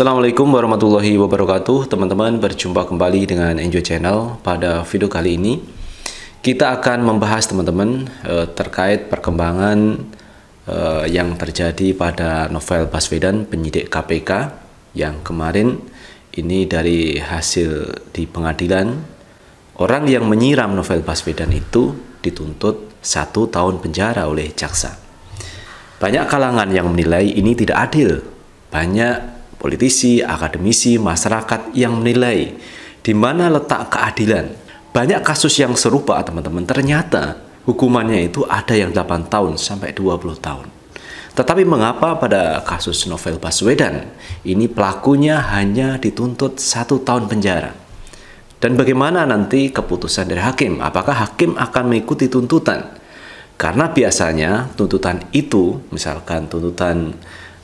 Assalamualaikum warahmatullahi wabarakatuh Teman-teman berjumpa kembali dengan Enjoy Channel Pada video kali ini Kita akan membahas teman-teman eh, Terkait perkembangan eh, Yang terjadi pada novel Baswedan penyidik KPK Yang kemarin Ini dari hasil di pengadilan Orang yang menyiram novel Baswedan itu Dituntut satu tahun penjara oleh jaksa Banyak kalangan yang menilai ini tidak adil banyak politisi, akademisi, masyarakat yang menilai di mana letak keadilan. Banyak kasus yang serupa teman-teman, ternyata hukumannya itu ada yang 8 tahun sampai 20 tahun. Tetapi mengapa pada kasus novel Baswedan ini pelakunya hanya dituntut satu tahun penjara? Dan bagaimana nanti keputusan dari hakim? Apakah hakim akan mengikuti tuntutan? Karena biasanya tuntutan itu, misalkan tuntutan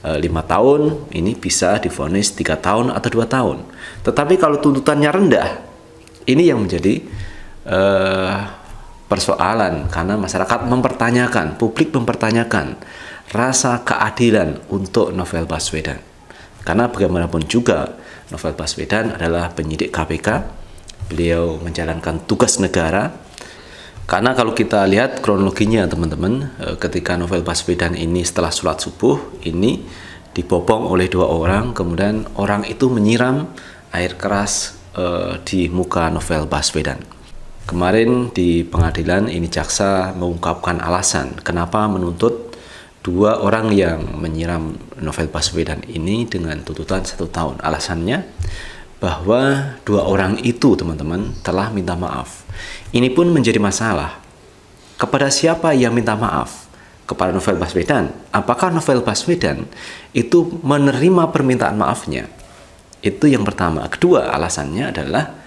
Eh, lima tahun ini bisa difonis tiga tahun atau dua tahun tetapi kalau tuntutannya rendah ini yang menjadi uh, persoalan karena masyarakat mempertanyakan publik mempertanyakan rasa keadilan untuk Novel Baswedan karena bagaimanapun juga Novel Baswedan adalah penyidik KPK beliau menjalankan tugas negara karena kalau kita lihat kronologinya teman-teman, eh, ketika novel Baswedan ini setelah sholat subuh ini dibopong oleh dua orang, kemudian orang itu menyiram air keras eh, di muka novel Baswedan. Kemarin di pengadilan ini jaksa mengungkapkan alasan kenapa menuntut dua orang yang menyiram novel Baswedan ini dengan tuntutan satu tahun. Alasannya bahwa dua orang itu, teman-teman, telah minta maaf. Ini pun menjadi masalah. Kepada siapa yang minta maaf? Kepada Novel Baswedan. Apakah Novel Baswedan itu menerima permintaan maafnya? Itu yang pertama. Kedua, alasannya adalah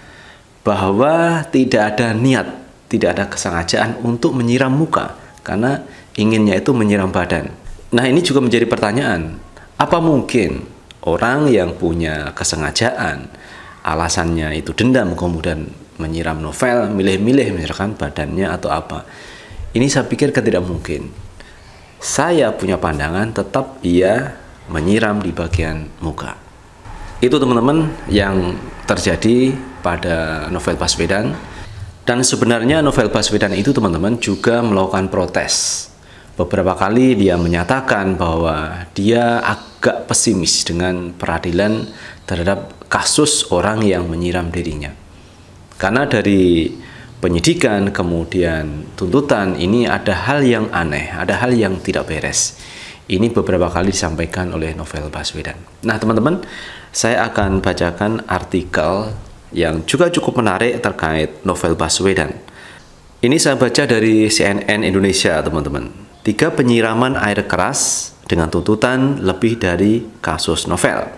bahwa tidak ada niat, tidak ada kesengajaan untuk menyiram muka karena inginnya itu menyiram badan. Nah, ini juga menjadi pertanyaan. Apa mungkin orang yang punya kesengajaan alasannya itu dendam kemudian menyiram novel milih-milih misalkan badannya atau apa ini saya pikir tidak mungkin saya punya pandangan tetap ia menyiram di bagian muka itu teman-teman yang terjadi pada novel Baswedan dan sebenarnya novel Baswedan itu teman-teman juga melakukan protes beberapa kali dia menyatakan bahwa dia agak pesimis dengan peradilan terhadap kasus orang yang menyiram dirinya. Karena dari penyidikan kemudian tuntutan ini ada hal yang aneh, ada hal yang tidak beres. Ini beberapa kali disampaikan oleh Novel Baswedan. Nah, teman-teman, saya akan bacakan artikel yang juga cukup menarik terkait Novel Baswedan. Ini saya baca dari CNN Indonesia, teman-teman tiga penyiraman air keras dengan tuntutan lebih dari kasus novel.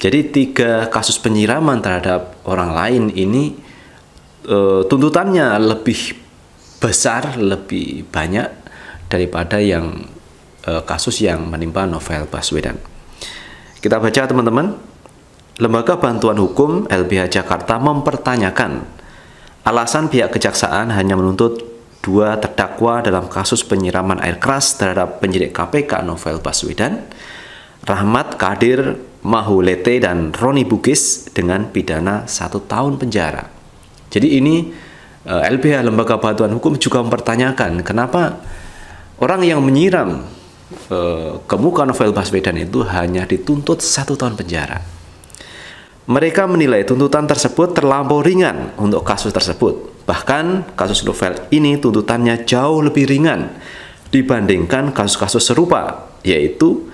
Jadi tiga kasus penyiraman terhadap orang lain ini e, tuntutannya lebih besar, lebih banyak daripada yang e, kasus yang menimpa novel Baswedan. Kita baca teman-teman. Lembaga Bantuan Hukum LBH Jakarta mempertanyakan alasan pihak kejaksaan hanya menuntut dua terdakwa dalam kasus penyiraman air keras terhadap penyidik KPK Novel Baswedan, Rahmat Kadir Mahulete dan Roni Bugis dengan pidana satu tahun penjara. Jadi ini LBH eh, Lembaga Bantuan Hukum juga mempertanyakan kenapa orang yang menyiram eh, kemuka Novel Baswedan itu hanya dituntut satu tahun penjara. Mereka menilai tuntutan tersebut terlampau ringan untuk kasus tersebut. Bahkan kasus novel ini tuntutannya jauh lebih ringan dibandingkan kasus-kasus serupa, yaitu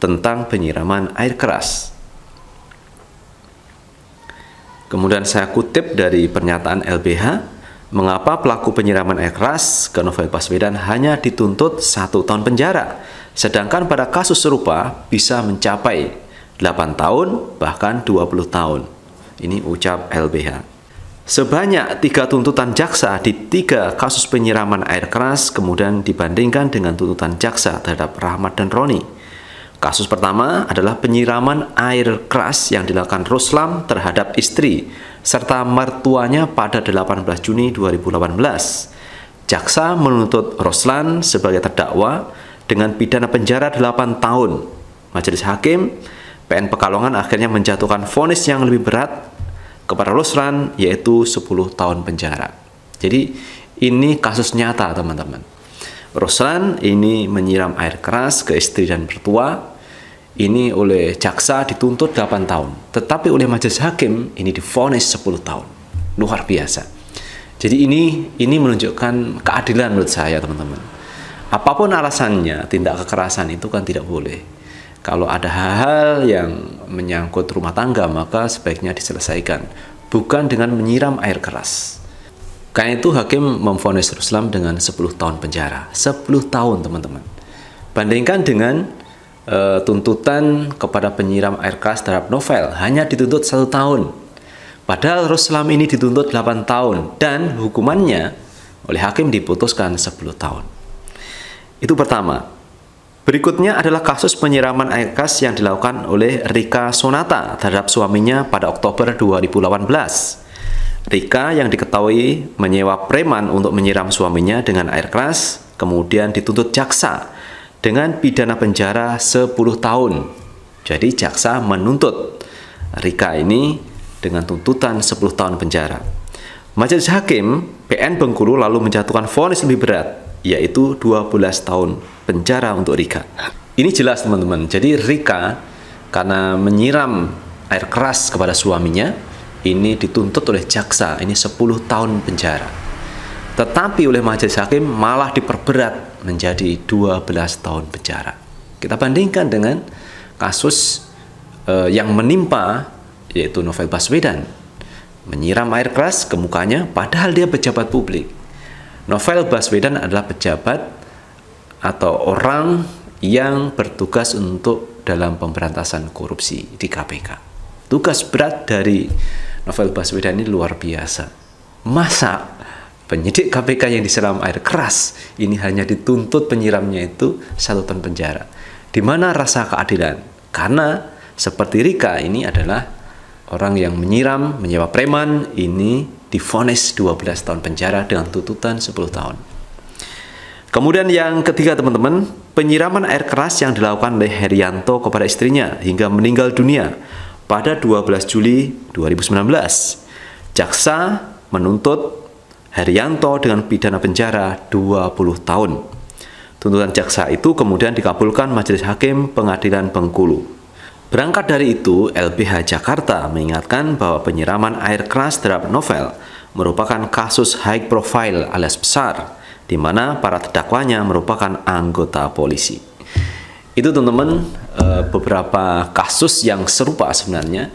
tentang penyiraman air keras. Kemudian saya kutip dari pernyataan LBH, mengapa pelaku penyiraman air keras ke Novel Baswedan hanya dituntut satu tahun penjara, sedangkan pada kasus serupa bisa mencapai 8 tahun, bahkan 20 tahun. Ini ucap LBH. Sebanyak tiga tuntutan jaksa di tiga kasus penyiraman air keras kemudian dibandingkan dengan tuntutan jaksa terhadap Rahmat dan Roni. Kasus pertama adalah penyiraman air keras yang dilakukan Ruslam terhadap istri serta mertuanya pada 18 Juni 2018. Jaksa menuntut Roslan sebagai terdakwa dengan pidana penjara 8 tahun. Majelis hakim PN Pekalongan akhirnya menjatuhkan vonis yang lebih berat kepada Ruslan yaitu 10 tahun penjara. Jadi ini kasus nyata teman-teman. Ruslan ini menyiram air keras ke istri dan bertua. Ini oleh jaksa dituntut 8 tahun. Tetapi oleh majelis hakim ini difonis 10 tahun. Luar biasa. Jadi ini ini menunjukkan keadilan menurut saya teman-teman. Apapun alasannya, tindak kekerasan itu kan tidak boleh. Kalau ada hal-hal yang menyangkut rumah tangga, maka sebaiknya diselesaikan, bukan dengan menyiram air keras. Karena itu hakim memfonis Ruslam dengan 10 tahun penjara. 10 tahun, teman-teman. Bandingkan dengan e, tuntutan kepada penyiram air keras terhadap novel, hanya dituntut satu tahun. Padahal Ruslam ini dituntut 8 tahun dan hukumannya oleh hakim diputuskan 10 tahun. Itu pertama. Berikutnya adalah kasus penyiraman air kas yang dilakukan oleh Rika Sonata terhadap suaminya pada Oktober 2018. Rika yang diketahui menyewa preman untuk menyiram suaminya dengan air keras, kemudian dituntut jaksa dengan pidana penjara 10 tahun. Jadi jaksa menuntut Rika ini dengan tuntutan 10 tahun penjara. Majelis hakim PN Bengkulu lalu menjatuhkan vonis lebih berat, yaitu 12 tahun penjara untuk Rika. Ini jelas teman-teman. Jadi Rika karena menyiram air keras kepada suaminya, ini dituntut oleh jaksa, ini 10 tahun penjara. Tetapi oleh majelis hakim malah diperberat menjadi 12 tahun penjara. Kita bandingkan dengan kasus uh, yang menimpa yaitu Novel Baswedan menyiram air keras ke mukanya padahal dia pejabat publik. Novel Baswedan adalah pejabat atau orang yang bertugas untuk dalam pemberantasan korupsi di KPK. Tugas berat dari Novel Baswedan ini luar biasa. Masa penyidik KPK yang disiram air keras ini hanya dituntut penyiramnya itu satu tahun penjara. Di mana rasa keadilan? Karena seperti Rika ini adalah orang yang menyiram, menyewa preman, ini difonis 12 tahun penjara dengan tuntutan 10 tahun. Kemudian yang ketiga teman-teman, penyiraman air keras yang dilakukan oleh Herianto kepada istrinya hingga meninggal dunia pada 12 Juli 2019. Jaksa menuntut Herianto dengan pidana penjara 20 tahun. Tuntutan jaksa itu kemudian dikabulkan Majelis Hakim Pengadilan Bengkulu. Berangkat dari itu, LBH Jakarta mengingatkan bahwa penyiraman air keras terhadap novel merupakan kasus high profile alias besar di mana para terdakwanya merupakan anggota polisi. Itu teman-teman eh, beberapa kasus yang serupa sebenarnya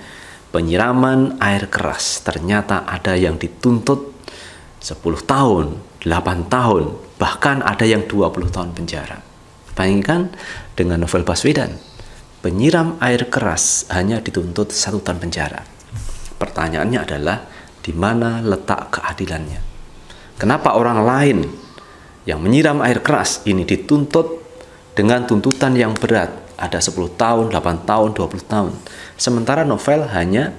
penyiraman air keras ternyata ada yang dituntut 10 tahun, 8 tahun, bahkan ada yang 20 tahun penjara. Bayangkan dengan novel Baswedan, penyiram air keras hanya dituntut satu tahun penjara. Pertanyaannya adalah di mana letak keadilannya? Kenapa orang lain yang menyiram air keras ini dituntut dengan tuntutan yang berat. Ada 10 tahun, 8 tahun, 20 tahun. Sementara novel hanya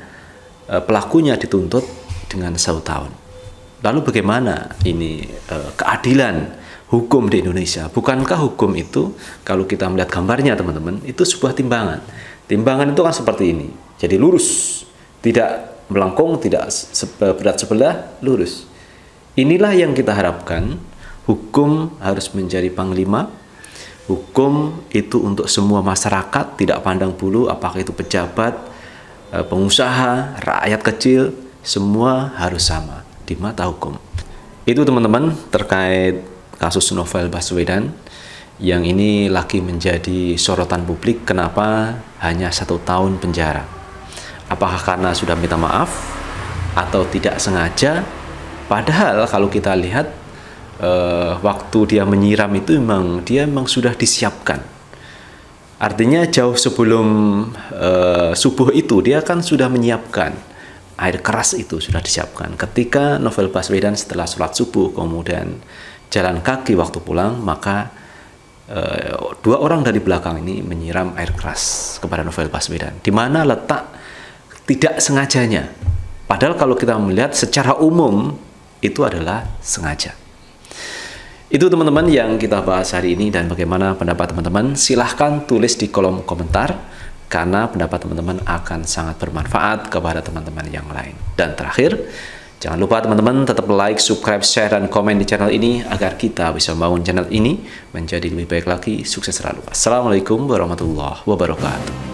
e, pelakunya dituntut dengan satu tahun. Lalu bagaimana ini e, keadilan hukum di Indonesia? Bukankah hukum itu kalau kita melihat gambarnya teman-teman, itu sebuah timbangan. Timbangan itu kan seperti ini. Jadi lurus, tidak melengkung, tidak berat sebelah, lurus. Inilah yang kita harapkan Hukum harus menjadi panglima. Hukum itu untuk semua masyarakat, tidak pandang bulu apakah itu pejabat, e, pengusaha, rakyat kecil, semua harus sama di mata hukum. Itu teman-teman terkait kasus novel Baswedan yang ini lagi menjadi sorotan publik kenapa hanya satu tahun penjara apakah karena sudah minta maaf atau tidak sengaja padahal kalau kita lihat uh, waktu dia menyiram itu memang dia memang sudah disiapkan. Artinya jauh sebelum uh, subuh itu dia kan sudah menyiapkan air keras itu sudah disiapkan. Ketika Novel Baswedan setelah sholat subuh kemudian jalan kaki waktu pulang maka uh, dua orang dari belakang ini menyiram air keras kepada Novel Baswedan. Di mana letak tidak sengajanya. Padahal kalau kita melihat secara umum itu adalah sengaja. Itu teman-teman yang kita bahas hari ini dan bagaimana pendapat teman-teman. Silahkan tulis di kolom komentar karena pendapat teman-teman akan sangat bermanfaat kepada teman-teman yang lain. Dan terakhir, jangan lupa teman-teman tetap like, subscribe, share, dan komen di channel ini agar kita bisa membangun channel ini menjadi lebih baik lagi. Sukses selalu. Assalamualaikum warahmatullahi wabarakatuh.